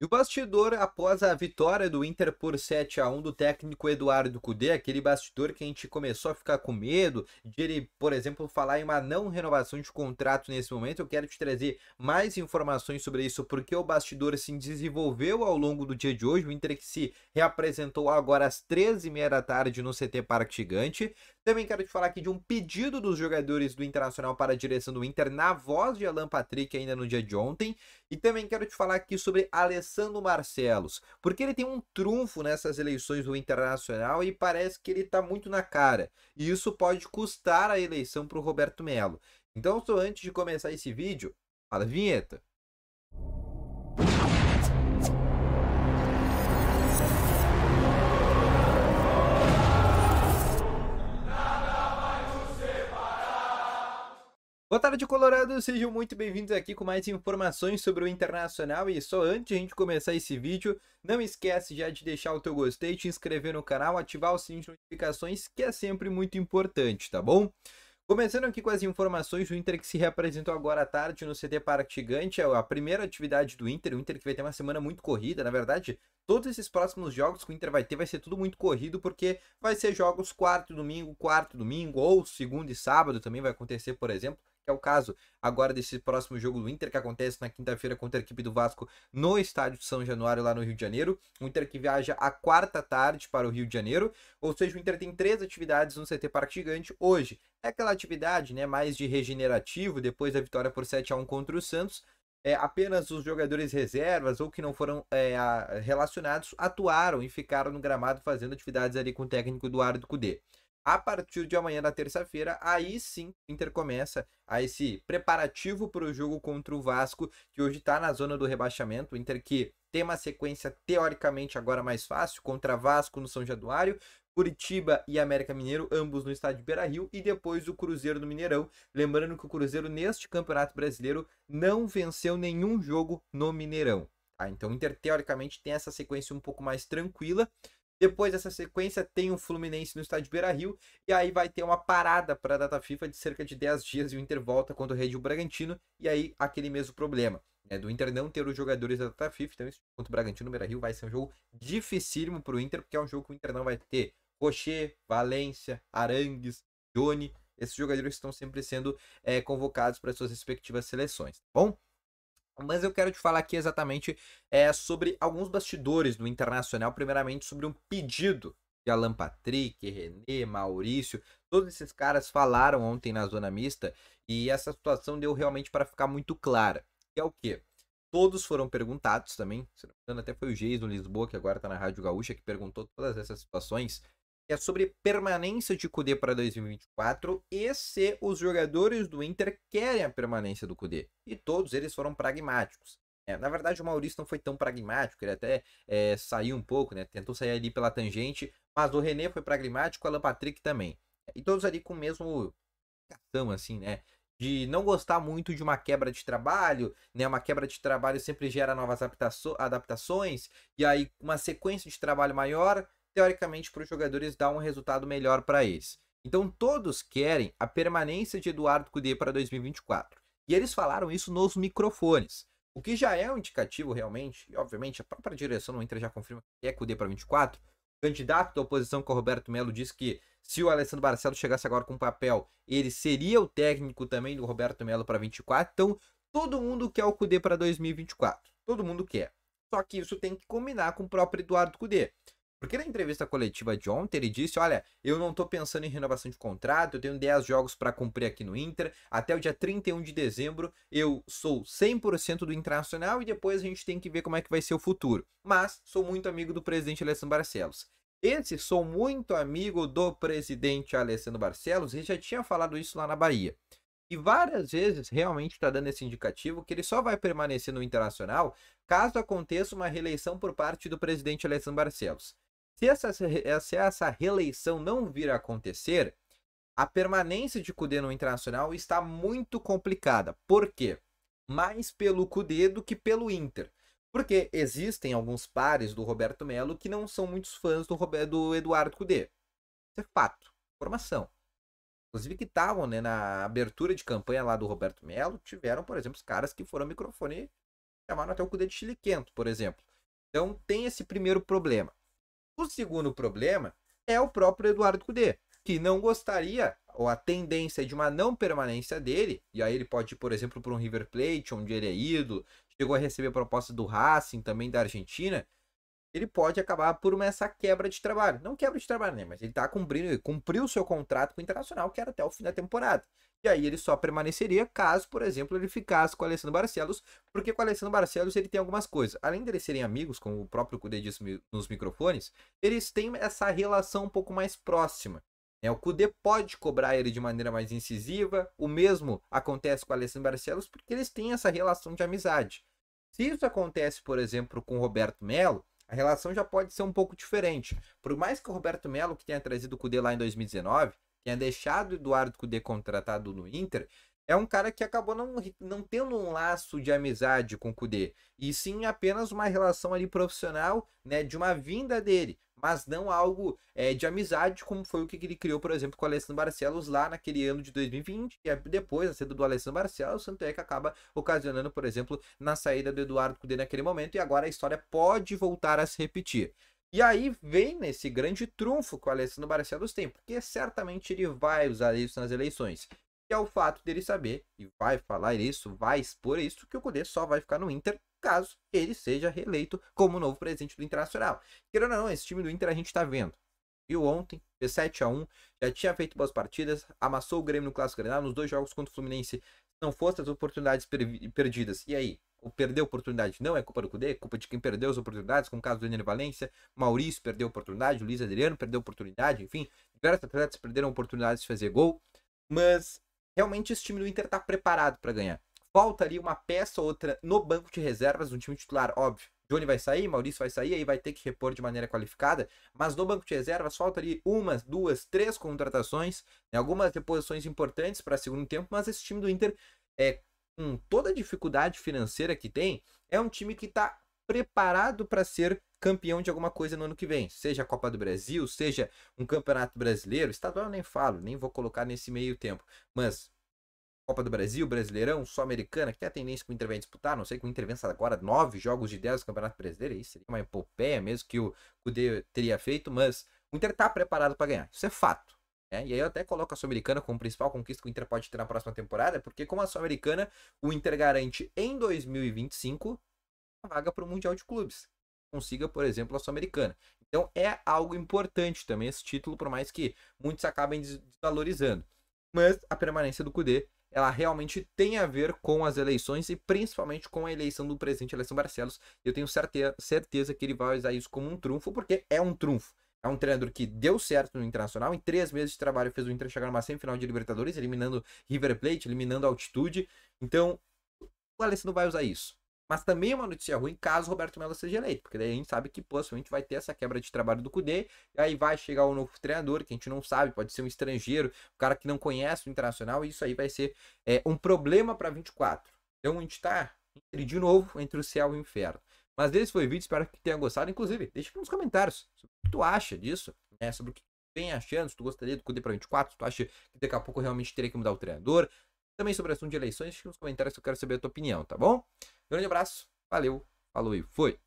E o bastidor, após a vitória do Inter por 7 a 1 do técnico Eduardo Cudê, aquele bastidor que a gente começou a ficar com medo de ele, por exemplo, falar em uma não renovação de contrato nesse momento, eu quero te trazer mais informações sobre isso, porque o bastidor se desenvolveu ao longo do dia de hoje. O Inter que se reapresentou agora às 13h30 da tarde no CT Parque Gigante. Também quero te falar aqui de um pedido dos jogadores do Internacional para a direção do Inter, na voz de Alan Patrick, ainda no dia de ontem. E também quero te falar aqui sobre Alessandro Marcelos, porque ele tem um trunfo nessas eleições do Internacional e parece que ele está muito na cara. E isso pode custar a eleição para o Roberto Melo. Então, só antes de começar esse vídeo, fala vinheta. Boa tarde, Colorado! Sejam muito bem-vindos aqui com mais informações sobre o Internacional. E só antes de a gente começar esse vídeo, não esquece já de deixar o teu gostei, te inscrever no canal, ativar o sininho de notificações, que é sempre muito importante, tá bom? Começando aqui com as informações, o Inter que se representou agora à tarde no CT Parque Gigante, é a primeira atividade do Inter, o Inter que vai ter uma semana muito corrida, na verdade, todos esses próximos jogos que o Inter vai ter vai ser tudo muito corrido, porque vai ser jogos quarto domingo, quarto domingo, ou segundo e sábado também vai acontecer, por exemplo, é o caso agora desse próximo jogo do Inter, que acontece na quinta-feira contra a equipe do Vasco no estádio São Januário, lá no Rio de Janeiro. O Inter que viaja à quarta tarde para o Rio de Janeiro, ou seja, o Inter tem três atividades no CT Parque Gigante hoje. É aquela atividade né, mais de regenerativo, depois da vitória por 7 a 1 contra o Santos, é, apenas os jogadores reservas ou que não foram é, relacionados atuaram e ficaram no gramado fazendo atividades ali com o técnico Eduardo Cudê a partir de amanhã na terça-feira, aí sim o Inter começa a esse preparativo para o jogo contra o Vasco, que hoje está na zona do rebaixamento. O Inter que tem uma sequência teoricamente agora mais fácil contra Vasco no São Januário, Curitiba e América Mineiro, ambos no estádio Beira Rio, e depois o Cruzeiro no Mineirão. Lembrando que o Cruzeiro, neste Campeonato Brasileiro, não venceu nenhum jogo no Mineirão. Tá? Então o Inter, teoricamente, tem essa sequência um pouco mais tranquila. Depois dessa sequência, tem o um Fluminense no estádio Beira-Rio. E aí vai ter uma parada para a data FIFA de cerca de 10 dias e o Inter volta contra o Rei Bull Bragantino. E aí, aquele mesmo problema. Né, do Inter não ter os jogadores da data FIFA. Então, isso contra o Bragantino Beira-Rio vai ser um jogo dificílimo para o Inter, porque é um jogo que o Inter não vai ter Rocher, Valência, Arangues, Johnny. Esses jogadores estão sempre sendo é, convocados para suas respectivas seleções, tá bom? Mas eu quero te falar aqui exatamente é, sobre alguns bastidores do Internacional, primeiramente sobre um pedido de Alan Patrick, René, Maurício, todos esses caras falaram ontem na zona mista e essa situação deu realmente para ficar muito clara. Que é o quê? Todos foram perguntados também, se não me engano, até foi o Geis do Lisboa, que agora está na Rádio Gaúcha, que perguntou todas essas situações é sobre permanência de Kudê para 2024 e se os jogadores do Inter querem a permanência do Kudê. E todos eles foram pragmáticos. É, na verdade, o Maurício não foi tão pragmático, ele até é, saiu um pouco, né? tentou sair ali pela tangente, mas o René foi pragmático, o Alan Patrick também. E todos ali com o mesmo catão, assim, né? De não gostar muito de uma quebra de trabalho, né? Uma quebra de trabalho sempre gera novas adaptações, e aí uma sequência de trabalho maior teoricamente para os jogadores dar um resultado melhor para eles. Então todos querem a permanência de Eduardo Cudê para 2024. E eles falaram isso nos microfones. O que já é um indicativo realmente, e obviamente a própria direção do Inter já confirma que é Cudê para 24. O candidato da oposição, que é o Roberto Melo, disse que se o Alessandro Barcelo chegasse agora com papel, ele seria o técnico também do Roberto Melo para 24. Então, todo mundo quer o Cudê para 2024. Todo mundo quer. Só que isso tem que combinar com o próprio Eduardo Cudê. Porque na entrevista coletiva de ontem ele disse: Olha, eu não estou pensando em renovação de contrato, eu tenho 10 jogos para cumprir aqui no Inter. Até o dia 31 de dezembro eu sou 100% do Internacional e depois a gente tem que ver como é que vai ser o futuro. Mas sou muito amigo do presidente Alessandro Barcelos. Esse sou muito amigo do presidente Alessandro Barcelos e já tinha falado isso lá na Bahia. E várias vezes realmente está dando esse indicativo que ele só vai permanecer no Internacional caso aconteça uma reeleição por parte do presidente Alessandro Barcelos. Se essa, eh, se essa reeleição não vir a acontecer, a permanência de Cudê no Internacional está muito complicada. Por quê? Mais pelo Cudê do que pelo Inter. Porque existem alguns pares do Roberto Melo que não são muitos fãs do, Roberto, do Eduardo Cudê. Isso é fato. Formação. Inclusive que estavam né, na abertura de campanha lá do Roberto Melo, tiveram, por exemplo, os caras que foram ao microfone e chamaram até o Cudê de Chile Quento por exemplo. Então tem esse primeiro problema. O segundo problema é o próprio Eduardo Cudê, que não gostaria, ou a tendência de uma não permanência dele, e aí ele pode ir, por exemplo, para um River Plate, onde ele é ido, chegou a receber a proposta do Racing, também da Argentina, ele pode acabar por uma, essa quebra de trabalho. Não quebra de trabalho, né? Mas ele está cumprindo, ele cumpriu o seu contrato com o Internacional, que era até o fim da temporada. E aí ele só permaneceria caso, por exemplo, ele ficasse com o Alessandro Barcelos, porque com o Alessandro Barcelos ele tem algumas coisas. Além de eles serem amigos, como o próprio Cudê disse nos microfones, eles têm essa relação um pouco mais próxima. É O Cudê pode cobrar ele de maneira mais incisiva, o mesmo acontece com o Alessandro Barcelos, porque eles têm essa relação de amizade. Se isso acontece, por exemplo, com o Roberto Melo, a relação já pode ser um pouco diferente. Por mais que o Roberto Melo, que tenha trazido o Cudê lá em 2019, tenha deixado Eduardo Cudê contratado no Inter, é um cara que acabou não, não tendo um laço de amizade com o Kudê, e sim apenas uma relação ali profissional, né, de uma vinda dele, mas não algo é, de amizade como foi o que ele criou, por exemplo, com o Alessandro Barcelos lá naquele ano de 2020, e depois a saída do Alessandro Barcelos, tanto é que acaba ocasionando, por exemplo, na saída do Eduardo Cudê naquele momento, e agora a história pode voltar a se repetir. E aí vem nesse grande trunfo que o Alessandro Barcelos tem, porque certamente ele vai usar isso nas eleições. Que é o fato dele saber, e vai falar isso, vai expor isso, que o Cudê só vai ficar no Inter caso ele seja reeleito como novo presidente do Internacional. Querendo ou não, esse time do Inter a gente tá vendo. Viu ontem, 17 a 1 já tinha feito boas partidas, amassou o Grêmio no Clássico Grenal, nos dois jogos contra o Fluminense, não fossem as oportunidades per perdidas. E aí? perdeu oportunidade. Não é culpa do Cudê, é culpa de quem perdeu as oportunidades, como o caso do Daniel Valência, Maurício perdeu oportunidade, Luiz Adriano perdeu oportunidade, enfim, diversos atletas perderam oportunidades de fazer gol, mas realmente esse time do Inter está preparado para ganhar. Falta ali uma peça ou outra no banco de reservas, um time titular, óbvio. Johnny vai sair, Maurício vai sair, aí vai ter que repor de maneira qualificada, mas no banco de reservas falta ali umas, duas, três contratações, né, algumas reposições importantes para segundo tempo, mas esse time do Inter é, com toda a dificuldade financeira que tem, é um time que está preparado para ser campeão de alguma coisa no ano que vem, seja a Copa do Brasil, seja um Campeonato Brasileiro, estadual eu nem falo, nem vou colocar nesse meio tempo, mas Copa do Brasil, Brasileirão, só Americana, que é a tendência que o Inter vai disputar, não sei com o Inter agora nove jogos de 10 do Campeonato Brasileiro, isso seria uma epopeia mesmo que o Cudê teria feito, mas o Inter está preparado para ganhar, isso é fato. É, e aí eu até coloco a Sul-Americana como principal conquista que o Inter pode ter na próxima temporada, porque com a Sul-Americana, o Inter garante em 2025 a vaga para o Mundial de Clubes. Consiga, por exemplo, a Sul-Americana. Então é algo importante também esse título, por mais que muitos acabem desvalorizando. Mas a permanência do cude ela realmente tem a ver com as eleições e principalmente com a eleição do presidente Alessandro Barcelos. Eu tenho certeza, certeza que ele vai usar isso como um trunfo, porque é um trunfo é um treinador que deu certo no Internacional. Em três meses de trabalho fez o Inter chegar numa semifinal de Libertadores, eliminando River Plate, eliminando Altitude. Então, o Alessandro vai usar isso. Mas também é uma notícia ruim caso Roberto Melo seja eleito, porque daí a gente sabe que possivelmente vai ter essa quebra de trabalho do cude e aí vai chegar um novo treinador que a gente não sabe, pode ser um estrangeiro, um cara que não conhece o Internacional, e isso aí vai ser é, um problema para 24. Então a gente está entre, de novo entre o céu e o inferno. Mas esse foi o vídeo, espero que tenha gostado. Inclusive, deixa aqui nos comentários sobre que tu acha disso, né? Sobre o que tu vem achando, se tu gostaria do Cudê para 24, se tu acha que daqui a pouco realmente teria que mudar o treinador. Também sobre o assunto de eleições, nos comentários eu quero saber a tua opinião, tá bom? Grande abraço, valeu, falou e fui!